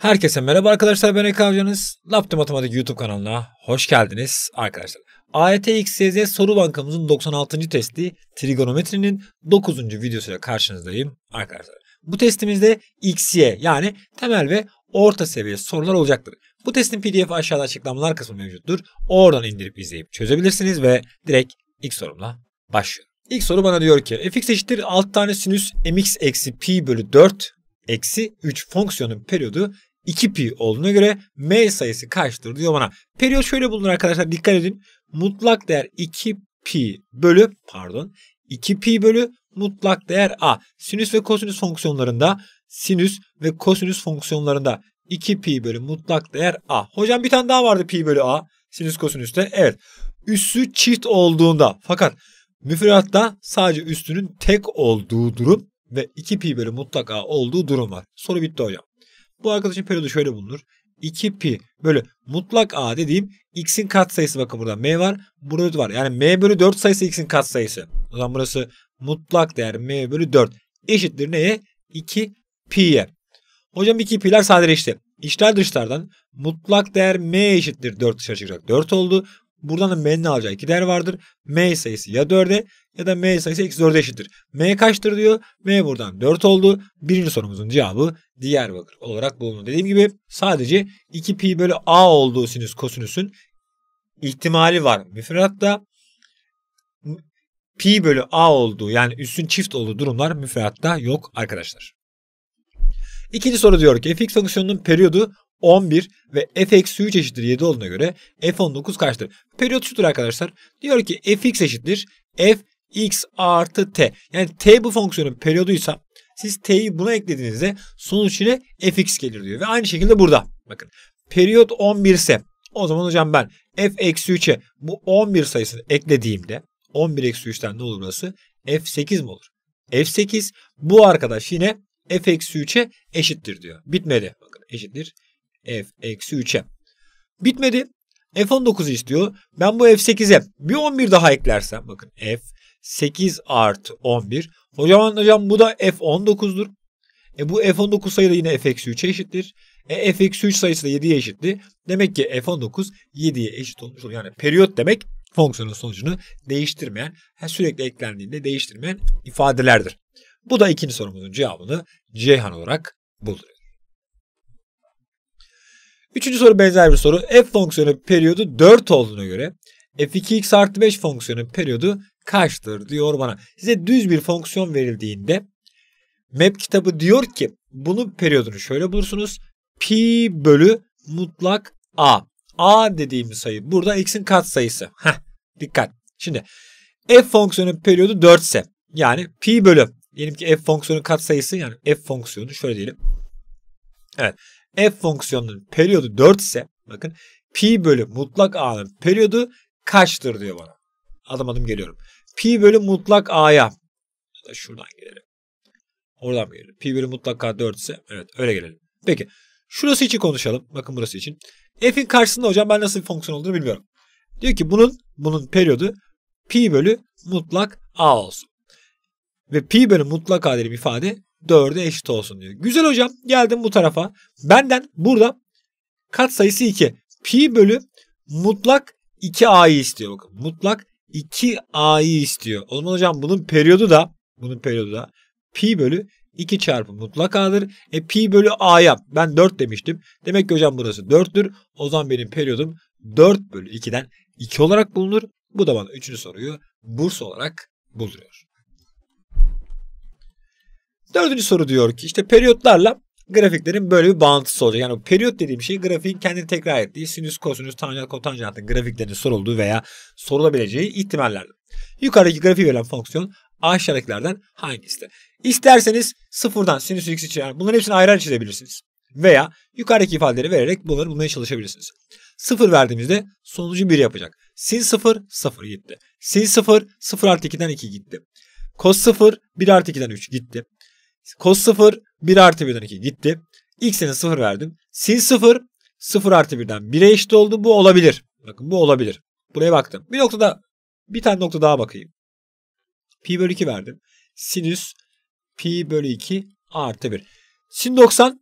Herkese merhaba arkadaşlar ben Ekrem Hocanız. Laptop Matematik YouTube kanalına hoş geldiniz arkadaşlar. AYT-XYZ soru bankamızın 96. testi trigonometrinin 9. videosuyla karşınızdayım arkadaşlar. Bu testimizde XY yani temel ve orta seviye sorular olacaktır. Bu testin pdf aşağıda açıklamalar kısmı mevcuttur. Oradan indirip izleyip çözebilirsiniz ve direkt ilk sorumla başlıyorum. İlk soru bana diyor ki fx eşittir alt tane sinüs mx eksi pi bölü 4 eksi 3 fonksiyonun periyodu 2pi olduğuna göre m sayısı kaçtır diyor bana. Periyot şöyle bulunur arkadaşlar dikkat edin. Mutlak değer 2pi bölü pardon 2pi bölü mutlak değer a. Sinüs ve kosinüs fonksiyonlarında sinüs ve kosinüs fonksiyonlarında 2pi bölü mutlak değer a. Hocam bir tane daha vardı pi bölü a sinüs kosinüste. Evet üssü çift olduğunda fakat müfredatta sadece üstünün tek olduğu durum ve 2pi bölü mutlaka olduğu durum var. Soru bitti hocam. Bu arkadaşın periyodu şöyle bulunur. 2pi bölü mutlak a dediğim x'in katsayısı bakın burada m var. Burada var. Yani m bölü 4 sayısı x'in katsayısı. O zaman burası mutlak değer m bölü 4 eşittir neye? 2pi'ye. Hocam 2pi'ler sadeleşti. İşler dışlardan mutlak değer m eşittir 4 dışarı çıkacak. 4 oldu. Buradan da m'nin alacağı iki değer vardır. m sayısı ya 4'e ya da m sayısı x 4'e eşittir. m kaçtır diyor. m buradan 4 oldu. Birinci sorumuzun cevabı Diyarbakır olarak bulundu. Dediğim gibi sadece 2 pi bölü a olduğu sinüs kosinüsün ihtimali var. Müfredatta pi bölü a olduğu yani üstün çift olduğu durumlar müfredatta yok arkadaşlar. İkinci soru diyor ki fx fonksiyonunun periyodu 11 ve f eksi 3 eşittir 7 olduğuna göre f19 kaçtır? Periyot şudur arkadaşlar. Diyor ki fx eşittir f x artı t. Yani t bu fonksiyonun periyoduysa siz t'yi buna eklediğinizde sonuç yine fx gelir diyor. Ve aynı şekilde burada. Bakın periyot 11 ise o zaman hocam ben f eksi 3'e bu 11 sayısını eklediğimde 11 eksi 3'ten ne olur burası? f8 mi olur? f8 bu arkadaş yine f eksi 3'e eşittir diyor. Bitmedi. Bakın eşittir f eksi 3'e. Bitmedi. F19'u istiyor. Ben bu F8'e bir 11 daha eklersem bakın F 8 artı 11. Hocam hocam bu da F19'dur. E bu F19 sayı da yine F-3'e eşittir. E F-3 sayısı da 7'ye eşitti. Demek ki F19 7'ye eşit olmuş oluyor. Yani periyot demek fonksiyonun sonucunu değiştirmeyen, sürekli eklendiğinde değiştirmeyen ifadelerdir. Bu da ikinci sorumuzun cevabını Ceyhan olarak bulduruyor. Üçüncü soru benzer bir soru. F fonksiyonu periyodu 4 olduğuna göre f2x artı 5 fonksiyonun periyodu kaçtır diyor bana. Size düz bir fonksiyon verildiğinde map kitabı diyor ki bunun periyodunu şöyle bulursunuz. Pi bölü mutlak a. a dediğimiz sayı burada x'in kat sayısı. Heh, dikkat. Şimdi f fonksiyonun periyodu 4 ise yani pi bölü diyelim ki f fonksiyonun kat sayısı yani f fonksiyonu şöyle diyelim. Evet f fonksiyonunun periyodu 4 ise bakın pi bölü mutlak a'nın periyodu kaçtır diyor bana. Adım adım geliyorum. Pi bölü mutlak a'ya şuradan gelelim. Oradan gelelim. Pi bölü mutlak a 4 ise evet öyle gelelim. Peki şurası için konuşalım. Bakın burası için. F'in karşısında hocam ben nasıl bir fonksiyon olduğunu bilmiyorum. Diyor ki bunun bunun periyodu pi bölü mutlak a olsun. Ve pi bölü mutlak a dediğim ifade 4'e eşit olsun diyor. Güzel hocam geldim bu tarafa. Benden burada kat sayısı 2. Pi bölü mutlak 2a'yı istiyor. Bakın mutlak 2a'yı istiyor. O zaman hocam bunun periyodu da bunun periyodu da pi bölü 2 çarpı mutlak a'dır. E pi bölü a'ya ben 4 demiştim. Demek ki hocam burası 4'tür. O zaman benim periyodum 4 bölü 2'den 2 olarak bulunur. Bu da bana 3. soruyu burs olarak buluyor. Dördüncü soru diyor ki işte periyotlarla grafiklerin böyle bir bağıntısı olacak. Yani periyot dediğim şey grafiğin kendini tekrar ettiği sinüs, kosinüs, tanjant, kotanjantın grafiklerinin sorulduğu veya sorulabileceği ihtimaller. Yukarıdaki grafiği veren fonksiyon aşağıdakilerden hangisi? İsterseniz sıfırdan sinüs x için yani bunların hepsini ayrı ayrı çizebilirsiniz. Veya yukarıdaki ifadeleri vererek bunları bulmaya çalışabilirsiniz. Sıfır verdiğimizde sonucu 1 yapacak. Sin 0 0 gitti. Sin 0 0 artı 2'den 2 gitti. Cos 0 1 artı 2'den 3 gitti. Cos 0 1 artı 1'den 2 gitti. X'ine 0 verdim. Sin 0 0 artı 1'den 1'e eşit oldu. Bu olabilir. Bakın bu olabilir. Buraya baktım. Bir noktada bir tane nokta daha bakayım. Pi bölü 2 verdim. Sinüs pi bölü 2 artı 1. Sin 90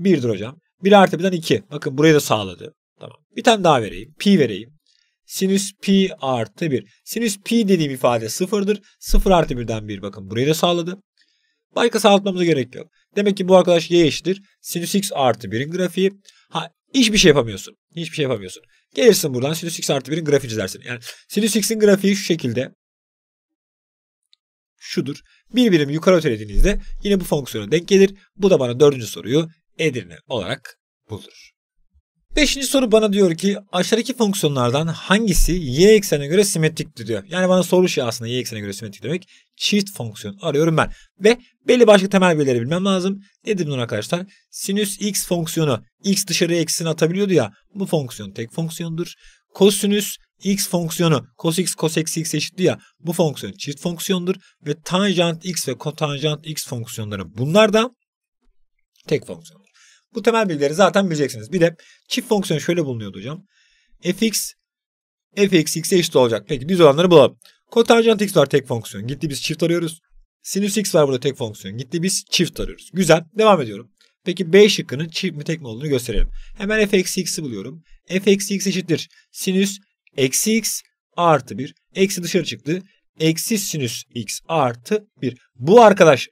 1'dir hocam. 1 artı 1'den 2. Bakın burayı da sağladı. Tamam. Bir tane daha vereyim. Pi vereyim. Sinüs pi artı 1. Sinüs pi dediğim ifade 0'dır. 0 artı 1'den 1 bakın burayı da sağladı. Başkası anlatmamıza gerek yok. Demek ki bu arkadaş y eşittir. Sinüs x artı 1'in grafiği. Ha, hiçbir şey yapamıyorsun. Hiçbir şey yapamıyorsun. Gelirsin buradan sinüs x artı 1'in grafiği çizersin. Yani sinüs x'in grafiği şu şekilde. Şudur. Bir birim yukarı ötelediğinizde yine bu fonksiyona denk gelir. Bu da bana dördüncü soruyu Edirne olarak bulur. Beşinci soru bana diyor ki aşağıdaki fonksiyonlardan hangisi y eksenine göre simetriktir diyor. Yani bana soru şey aslında y eksenine göre simetrik demek. Çift fonksiyon arıyorum ben. Ve belli başka temel bilgileri bilmem lazım. Nedir bunlar arkadaşlar? Sinüs x fonksiyonu x dışarıya eksini atabiliyordu ya. Bu fonksiyon tek fonksiyondur. Kosinüs x fonksiyonu cos x cos eksi x eşittir ya bu fonksiyon çift fonksiyondur ve tanjant x ve kotanjant x fonksiyonları bunlar da tek fonksiyon. Bu temel bilgileri zaten bileceksiniz. Bir de çift fonksiyon şöyle bulunuyordu hocam. fx fx x'e eşit olacak. Peki düz olanları bulalım. Kotanjant x var tek fonksiyon. Gitti biz çift arıyoruz. Sinüs x var burada tek fonksiyon. Gitti biz çift arıyoruz. Güzel. Devam ediyorum. Peki B şıkkının çift mi tek mi olduğunu gösterelim. Hemen f x'i buluyorum. f(x) x eşittir. Sinüs eksi x artı 1. Eksi dışarı çıktı. Eksi sinüs x artı 1. Bu arkadaş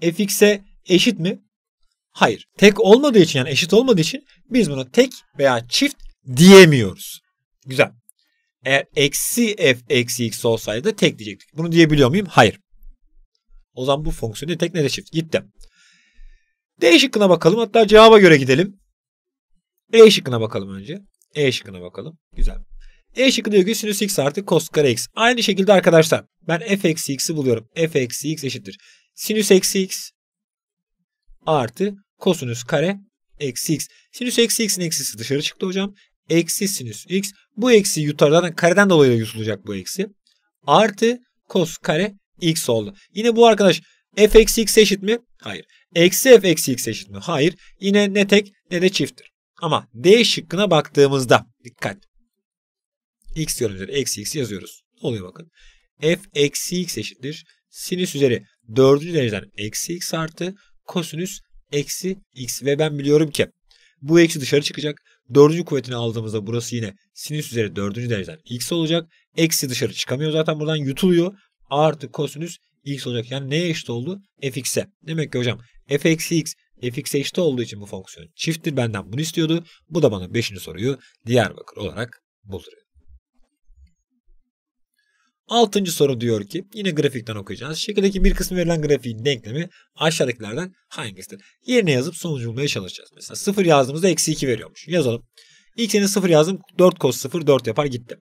fx'e eşit mi? Hayır. Tek olmadığı için yani eşit olmadığı için biz buna tek veya çift diyemiyoruz. Güzel. Eğer eksi f eksi x olsaydı da tek diyecektik. Bunu diyebiliyor muyum? Hayır. O zaman bu fonksiyonu tek ne de çift. Gittim. D şıkkına bakalım. Hatta cevaba göre gidelim. E şıkkına bakalım önce. E şıkkına bakalım. Güzel. E şıkkı diyor ki sinüs x artı cos kare x. Aynı şekilde arkadaşlar ben f eksi x'i buluyorum. f eksi x eşittir. Sinüs eksi x artı kosinüs kare eksi x. Sinüs eksi x'in eksisi dışarı çıktı hocam. Eksi sinüs x. Bu eksi yutardan kareden dolayı da yutulacak bu eksi. Artı kos kare x oldu. Yine bu arkadaş f eksi x eşit mi? Hayır. Eksi f eksi x eşit mi? Hayır. Yine ne tek ne de çifttir. Ama D şıkkına baktığımızda dikkat. X diyorum üzeri eksi x yazıyoruz. Ne oluyor bakın. F eksi x eşittir. Sinüs üzeri dördüncü dereceden eksi x artı kosinüs eksi x ve ben biliyorum ki bu eksi dışarı çıkacak. Dördüncü kuvvetini aldığımızda burası yine sinüs üzeri dördüncü dereceden x olacak. Eksi dışarı çıkamıyor zaten buradan yutuluyor. Artı kosinüs x olacak. Yani neye eşit oldu? fx'e. Demek ki hocam f eksi x fx'e eşit olduğu için bu fonksiyon çifttir. Benden bunu istiyordu. Bu da bana beşinci soruyu Diyarbakır olarak bulduruyor. Altıncı soru diyor ki yine grafikten okuyacağız. Şekildeki bir kısmı verilen grafiğin denklemi aşağıdakilerden hangisidir? Yerine yazıp sonucu bulmaya çalışacağız. Mesela 0 yazdığımızda eksi 2 veriyormuş. Yazalım. X yerine 0 yazdım 4 cos 0 4 yapar gitti.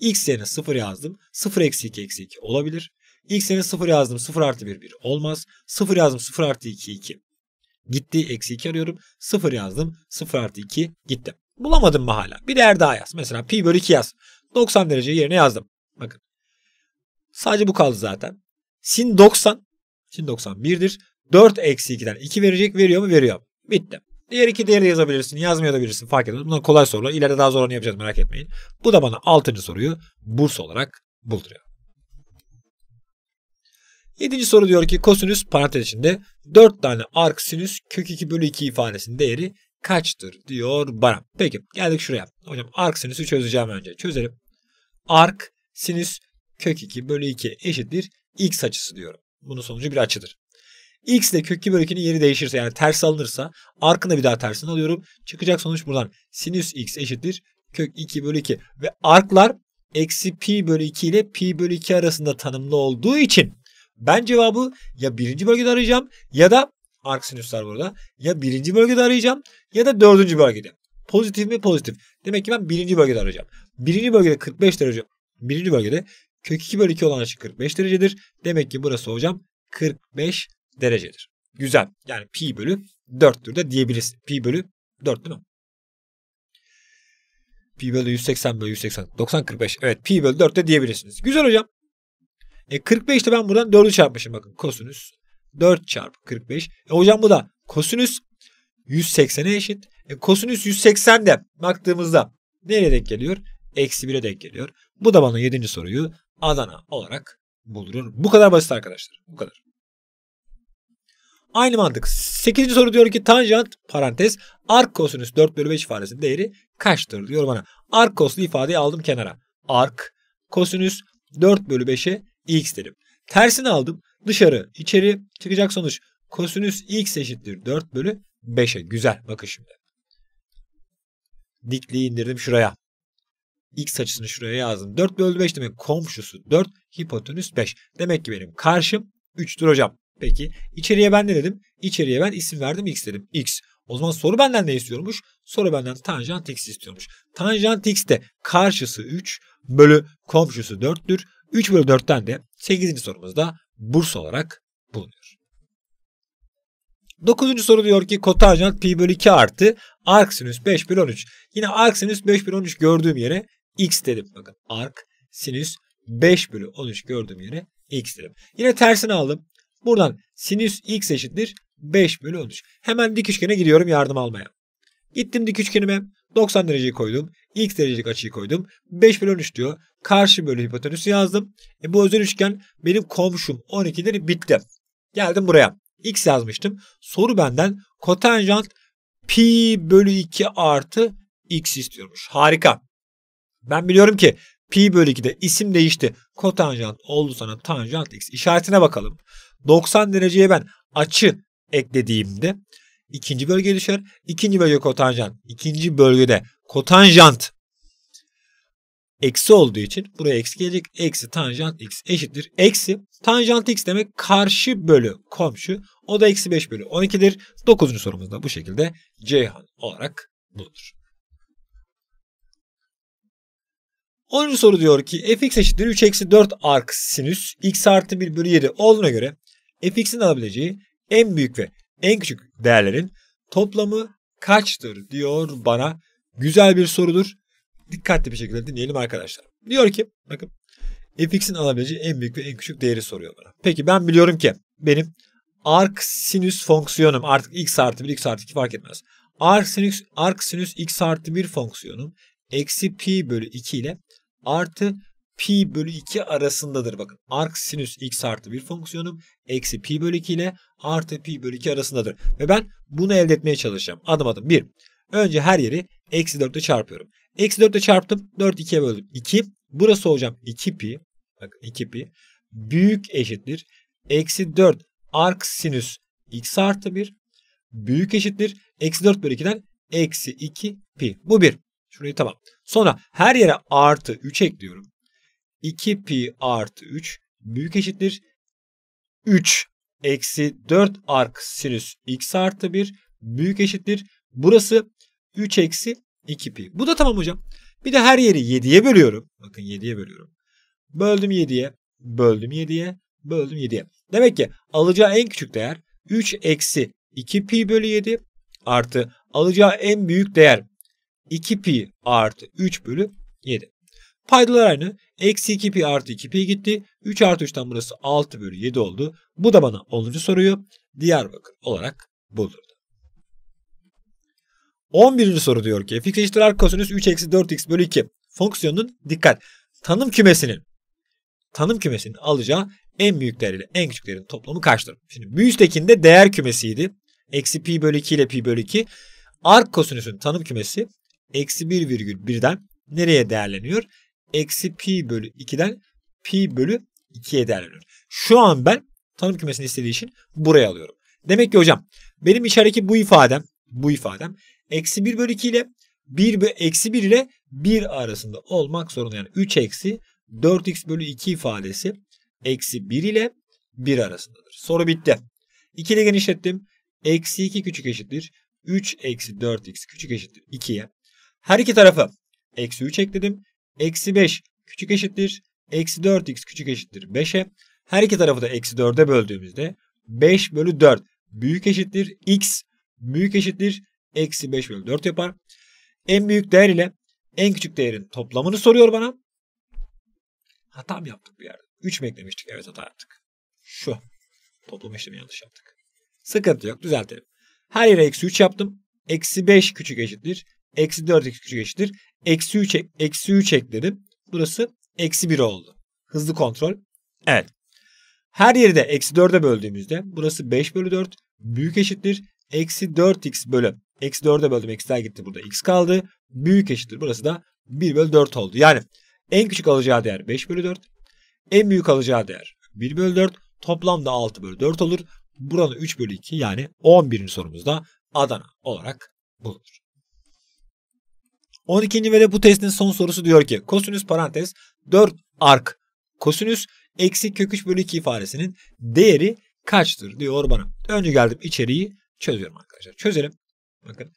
X yerine 0 yazdım 0 eksi 2 eksi 2 olabilir. X yerine 0 yazdım 0 artı 1 1 olmaz. 0 yazdım 0 artı 2 2 gitti. Eksi 2 arıyorum. 0 yazdım 0 artı 2 gitti. Bulamadım mı hala? Bir değer daha yaz. Mesela pi bölü 2 yaz. 90 derece yerine yazdım. Bakın Sadece bu kaldı zaten. Sin 90. Sin 90 1'dir. 4 eksi 2'den 2 verecek. Veriyor mu? Veriyor. Bitti. Diğer iki değeri de yazabilirsin. Yazmıyor da bilirsin. Fark etmez. Bunlar kolay sorular. İleride daha zorlarını yapacağız. Merak etmeyin. Bu da bana 6. soruyu burs olarak bulduruyor. 7. soru diyor ki kosinüs parantez içinde 4 tane arc sinüs kök 2 bölü 2 ifadesinin değeri kaçtır diyor bana. Peki geldik şuraya. Hocam arc sinüsü çözeceğim önce. Çözelim. Arc sinüs kök 2 bölü 2 eşittir x açısı diyorum. Bunun sonucu bir açıdır. x ile kök 2 bölü 2'nin yeri değişirse yani ters alınırsa arkını bir daha tersini alıyorum. Çıkacak sonuç buradan sinüs x eşittir kök 2 bölü 2 ve arklar eksi pi bölü 2 ile pi bölü 2 arasında tanımlı olduğu için ben cevabı ya birinci bölgede arayacağım ya da arc sinüsler burada ya birinci bölgede arayacağım ya da dördüncü bölgede. Pozitif mi? Pozitif. Demek ki ben birinci bölgede arayacağım. Birinci bölgede 45 derece birinci bölgede Kök 2 bölü 2 olan açı 45 derecedir. Demek ki burası hocam 45 derecedir. Güzel. Yani pi bölü 4'tür de diyebiliriz. Pi bölü 4 değil mi? Pi bölü 180 bölü 180. 90 45. Evet pi bölü 4 de diyebilirsiniz. Güzel hocam. E 45'te ben buradan 4'ü çarpmışım bakın. Kosinüs 4 çarpı 45. E hocam bu da kosinüs 180'e eşit. E kosinüs 180 de baktığımızda nereye denk geliyor? Eksi 1'e denk geliyor. Bu da bana 7. soruyu Adana olarak bulunur. Bu kadar basit arkadaşlar. Bu kadar. Aynı mantık. 8. soru diyor ki tanjant parantez arc kosinüs 4 bölü 5 ifadesinin değeri kaçtır diyor bana. Arc koslu ifadeyi aldım kenara. Ark kosinüs 4 bölü 5'e x dedim. Tersini aldım. Dışarı içeri çıkacak sonuç kosinüs x eşittir 4 bölü 5'e. Güzel bakın şimdi. Dikliği indirdim şuraya x açısını şuraya yazdım. 4 bölü 5 demek komşusu 4, hipotenüs 5. Demek ki benim karşım 3'tür hocam. Peki içeriye ben ne dedim? İçeriye ben isim verdim x dedim. x. O zaman soru benden ne istiyormuş? Soru benden tanjant x istiyormuş. Tanjant x de karşısı 3 bölü komşusu 4'tür. 3 bölü 4'ten de 8. sorumuzda burs olarak bulunuyor. 9. soru diyor ki kotanjant pi bölü 2 artı arcsinüs 5 bölü 13. Yine arcsinüs 5 bölü 13 gördüğüm yere x dedim bakın arc sinüs 5 bölü 13 gördüğüm yere x dedim. Yine tersini aldım. Buradan sinüs x eşittir 5 bölü 13. Hemen dik üçgene giriyorum yardım almaya. Gittim dik üçgenime 90 dereceyi koydum. X derecelik açıyı koydum. 5 bölü 13 diyor. Karşı bölü hipotenüsü yazdım. E bu özel üçgen benim komşum 12'leri bitti. Geldim buraya. X yazmıştım. Soru benden kotanjant pi bölü 2 artı x istiyormuş. Harika. Ben biliyorum ki pi bölü 2'de isim değişti. Kotanjant oldu sana tanjant x. işaretine bakalım. 90 dereceye ben açı eklediğimde ikinci bölge düşer. İkinci bölge kotanjant. İkinci bölgede kotanjant eksi olduğu için buraya eksi gelecek. Eksi tanjant x eşittir. Eksi tanjant x demek karşı bölü komşu. O da eksi 5 bölü 12'dir. 9. sorumuzda bu şekilde Ceyhan olarak bulunur. 10. soru diyor ki fx eşittir 3 eksi 4 arc sinüs x artı 1 bölü 7 olduğuna göre fx'in alabileceği en büyük ve en küçük değerlerin toplamı kaçtır diyor bana. Güzel bir sorudur. Dikkatli bir şekilde dinleyelim arkadaşlar. Diyor ki bakın fx'in alabileceği en büyük ve en küçük değeri soruyor bana. Peki ben biliyorum ki benim arc sinüs fonksiyonum artık x artı 1 x artı 2 fark etmez. Arc sinüs, arc sinüs x artı 1 fonksiyonum eksi pi bölü 2 ile artı pi bölü 2 arasındadır. Bakın arc sinüs x artı bir fonksiyonum eksi pi bölü 2 ile artı pi bölü 2 arasındadır. Ve ben bunu elde etmeye çalışacağım. Adım adım 1. Önce her yeri eksi 4 ile çarpıyorum. Eksi 4 ile çarptım. 4 2'ye böldüm. 2. Burası hocam 2 pi. Bakın 2 pi. Büyük eşittir. Eksi 4 arc sinüs x artı 1. Büyük eşittir. Eksi 4 bölü 2'den eksi 2 pi. Bu 1. Şurayı tamam. Sonra her yere artı 3 ekliyorum. 2 pi artı 3 büyük eşittir. 3 eksi 4 ark sinüs x artı 1 büyük eşittir. Burası 3 eksi 2 pi. Bu da tamam hocam. Bir de her yeri 7'ye bölüyorum. Bakın 7'ye bölüyorum. Böldüm 7'ye, böldüm 7'ye, böldüm 7'ye. Demek ki alacağı en küçük değer 3 eksi 2 pi bölü 7 artı alacağı en büyük değer 2 pi artı 3 bölü 7. Paydalar aynı. Eksi 2 pi artı 2 pi gitti. 3 artı 3'ten burası 6 bölü 7 oldu. Bu da bana 10. soruyu Diyarbakır olarak buldurdu. 11. soru diyor ki fx eşittir r kosinüs 3 eksi 4x bölü 2 fonksiyonunun dikkat tanım kümesinin tanım kümesinin alacağı en büyük değer ile en küçük değerin toplamı kaçtır? Şimdi bir değer kümesiydi. Eksi pi bölü 2 ile pi bölü 2. Ark kosinüsün tanım kümesi eksi 1 virgül 1'den nereye değerleniyor? Eksi pi bölü 2'den pi bölü 2'ye değerleniyor. Şu an ben tanım kümesini istediği için buraya alıyorum. Demek ki hocam benim içerideki bu ifadem bu ifadem eksi 1 bölü 2 ile 1 ve eksi 1 ile 1 arasında olmak zorunda. Yani 3 eksi 4x bölü 2 ifadesi eksi 1 ile 1 arasındadır. Soru bitti. 2 ile genişlettim. Eksi 2 küçük eşittir. 3 eksi 4x küçük eşittir 2'ye. Her iki tarafı eksi 3 ekledim. Eksi 5 küçük eşittir. Eksi 4x küçük eşittir 5'e. Her iki tarafı da eksi 4'e böldüğümüzde 5 bölü 4 büyük eşittir. x büyük eşittir. Eksi 5 bölü 4 yapar. En büyük değer ile en küçük değerin toplamını soruyor bana. Hata mı yaptık bir yerde? 3 mi eklemiştik? Evet hata yaptık. Şu. Toplama işlemi yanlış yaptık. Sıkıntı yok düzeltelim. Her yere eksi 3 yaptım. Eksi 5 küçük eşittir. Eksi 4 eksi 3'ü eşittir. Eksi 3, eksi 3 ekledim. Burası eksi 1 oldu. Hızlı kontrol. Evet. Her yeri de eksi 4'e böldüğümüzde burası 5 bölü 4 büyük eşittir. Eksi 4x bölü eksi 4'e böldüm x'ler gitti burada x kaldı. Büyük eşittir burası da 1 bölü 4 oldu. Yani en küçük alacağı değer 5 bölü 4. En büyük alacağı değer 1 bölü 4. Toplamda 6 bölü 4 olur. Buranın 3 bölü 2 yani 11. sorumuzda Adana olarak bulunur. 12. ve de bu testin son sorusu diyor ki kosinüs parantez 4 ark kosinüs eksi kök 3 bölü 2 ifadesinin değeri kaçtır diyor bana. Önce geldim içeriği çözüyorum arkadaşlar. Çözelim. Bakın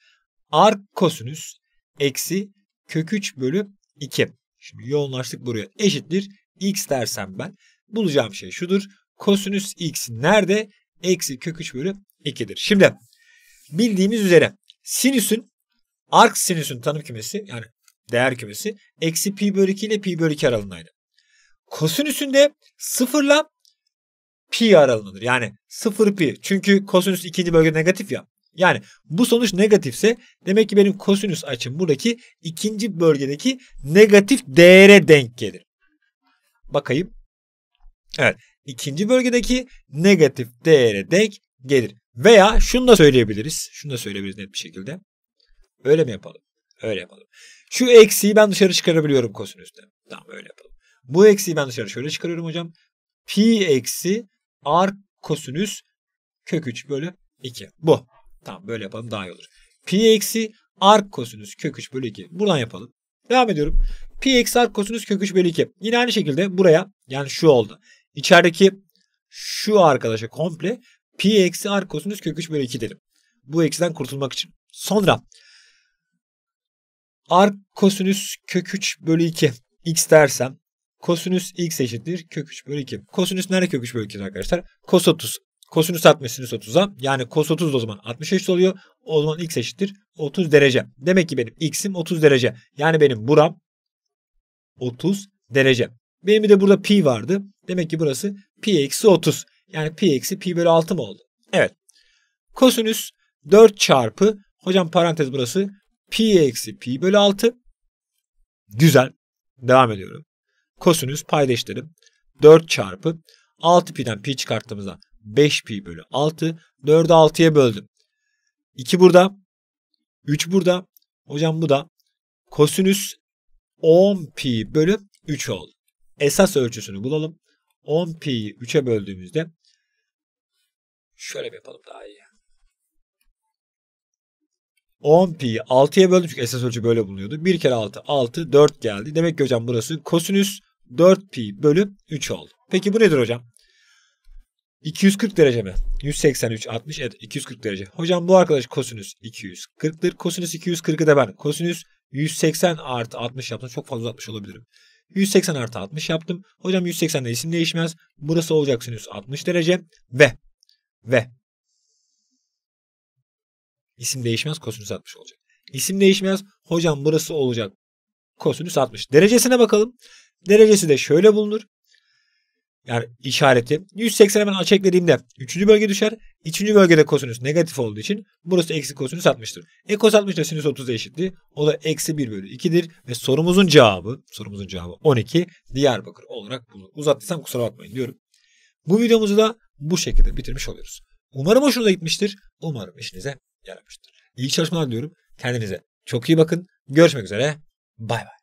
ark kosinüs eksi kök 3 bölü 2. Şimdi yoğunlaştık buraya eşittir x dersem ben bulacağım şey şudur. Kosinüs x nerede? Eksi kök 3 bölü 2'dir. Şimdi bildiğimiz üzere sinüsün Arc sinüsün tanım kümesi yani değer kümesi eksi pi bölü 2 ile pi bölü 2 aralığındaydı. Kosinüsün de sıfırla pi aralığındadır. Yani sıfır pi. Çünkü kosinüs ikinci bölge negatif ya. Yani bu sonuç negatifse demek ki benim kosinüs açım buradaki ikinci bölgedeki negatif değere denk gelir. Bakayım. Evet. ikinci bölgedeki negatif değere denk gelir. Veya şunu da söyleyebiliriz. Şunu da söyleyebiliriz net bir şekilde. Öyle mi yapalım? Öyle yapalım. Şu eksiği ben dışarı çıkarabiliyorum kosinüsten. Tamam öyle yapalım. Bu eksiği ben dışarı şöyle çıkarıyorum hocam. Pi eksi r kosinüs kök 3 bölü 2. Bu. Tamam böyle yapalım daha iyi olur. Pi eksi r kosinüs kök 3 bölü 2. Buradan yapalım. Devam ediyorum. Pi eksi r kosinüs kök 3 bölü 2. Yine aynı şekilde buraya yani şu oldu. İçerideki şu arkadaşa komple pi eksi r kosinüs kök 3 bölü 2 dedim. Bu eksiden kurtulmak için. Sonra arc kosinüs kök 3 bölü 2 x dersem kosinüs x eşittir kök 3 bölü 2. Kosinüs nerede kök 3 bölü 2 arkadaşlar? Kos 30. Kosinüs 60 sinüs 30'a yani kos 30 o zaman 60 eşit oluyor. O zaman x eşittir 30 derece. Demek ki benim x'im 30 derece. Yani benim buram 30 derece. Benim bir de burada pi vardı. Demek ki burası pi eksi 30. Yani pi eksi pi bölü 6 mı oldu? Evet. Kosinüs 4 çarpı hocam parantez burası pi eksi pi bölü 6. Güzel. Devam ediyorum. Kosinüs paydaşlarım 4 çarpı 6 pi'den pi çıkarttığımızda 5 pi bölü 6. 4'ü 6'ya böldüm. 2 burada. 3 burada. Hocam bu da kosinüs 10 pi bölü 3 oldu. Esas ölçüsünü bulalım. 10 pi'yi 3'e böldüğümüzde şöyle yapalım daha iyi. 10 pi 6'ya böldüm çünkü esas ölçü böyle bulunuyordu. 1 kere 6 6 4 geldi. Demek ki hocam burası kosinüs 4 pi bölü 3 oldu. Peki bu nedir hocam? 240 derece mi? 183 60 evet 240 derece. Hocam bu arkadaş kosinüs 240'tır. Kosinüs 240'ı da ben kosinüs 180 artı 60 yaptım. Çok fazla uzatmış olabilirim. 180 artı 60 yaptım. Hocam 180'de isim değişmez. Burası olacak sinüs 60 derece ve ve İsim değişmez kosinüs 60 olacak. İsim değişmez hocam burası olacak. Kosinüs 60. Derecesine bakalım. Derecesi de şöyle bulunur. Yani işareti 180 hemen açı eklediğimde 3. bölge düşer. 3. bölgede kosinüs negatif olduğu için burası eksi kosinüs 60'tır. E kos 60 da sinüs 30 eşitti. O da eksi 1 bölü 2'dir. Ve sorumuzun cevabı, sorumuzun cevabı 12 Diyarbakır olarak bulunur. Uzattıysam kusura bakmayın diyorum. Bu videomuzu da bu şekilde bitirmiş oluyoruz. Umarım hoşunuza gitmiştir. Umarım işinize yaramıştır. İyi çalışmalar diyorum. Kendinize çok iyi bakın. Görüşmek üzere. Bay bay.